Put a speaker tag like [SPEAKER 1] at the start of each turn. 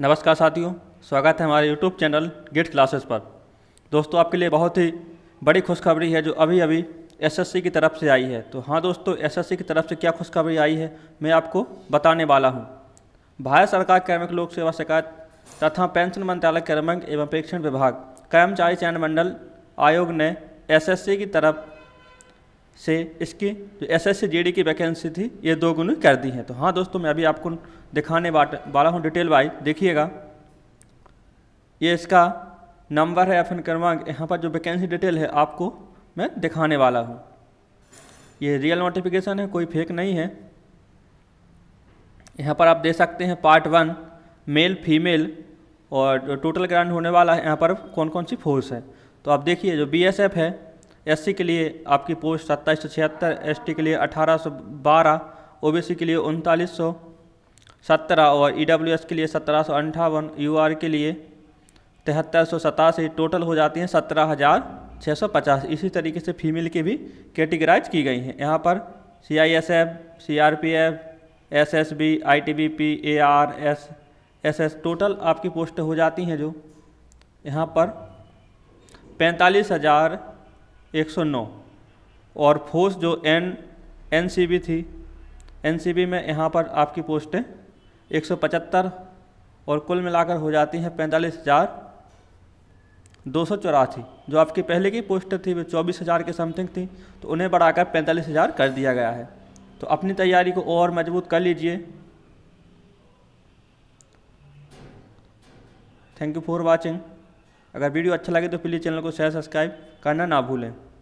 [SPEAKER 1] नमस्कार साथियों स्वागत है हमारे यूट्यूब चैनल गेट क्लासेस पर दोस्तों आपके लिए बहुत ही बड़ी खुशखबरी है जो अभी अभी एसएससी की तरफ से आई है तो हाँ दोस्तों एसएससी की तरफ से क्या खुशखबरी आई है मैं आपको बताने वाला हूँ भारत सरकार क्रमिक लोक सेवा शिकायत तथा पेंशन मंत्रालय क्रमिक एवं प्रेक्षण विभाग कर्मचारी चयन मंडल आयोग ने सी की तरफ से इसकी जो एस एस सी की वैकेंसी थी ये दो गुनी कर दी है तो हाँ दोस्तों मैं अभी आपको दिखाने वाला हूँ डिटेल वाइज देखिएगा ये इसका नंबर है या फिर क्रमांक यहाँ पर जो वैकेंसी डिटेल है आपको मैं दिखाने वाला हूँ ये रियल नोटिफिकेशन है कोई फेक नहीं है यहाँ पर आप दे सकते हैं पार्ट वन मेल फीमेल और टोटल ग्रांड होने वाला है यहाँ पर कौन कौन सी फोर्स है तो आप देखिए जो बी है एस के लिए आपकी पोस्ट सत्ताईस सौ छिहत्तर एस के लिए अठारह सौ बारह ओ के लिए उनतालीस सौ सत्रह और ई के लिए सत्रह सौ अंठावन यू के लिए तिहत्तर सौ सतासी टोटल हो जाती हैं सत्रह हज़ार छः सौ पचास इसी तरीके से फीमेल की भी कैटेगराइज की गई हैं यहाँ पर C I S F C R P F S S B I T B P A R S S S total आपकी पोस्ट हो जाती हैं जो यहाँ पर पैंतालीस हज़ार 109 और फोर्स जो एन एन थी एन में यहाँ पर आपकी पोस्टें 175 और कुल मिलाकर हो जाती हैं पैंतालीस हज़ार दो सौ चौरासी जो आपकी पहले की पोस्ट थी वो चौबीस हज़ार के समथिंग थी तो उन्हें बढ़ाकर पैंतालीस हज़ार कर दिया गया है तो अपनी तैयारी को और मजबूत कर लीजिए थैंक यू फॉर वाचिंग अगर वीडियो अच्छा लगे तो प्लीज़ चैनल को शेयर सब्सक्राइब करना ना भूलें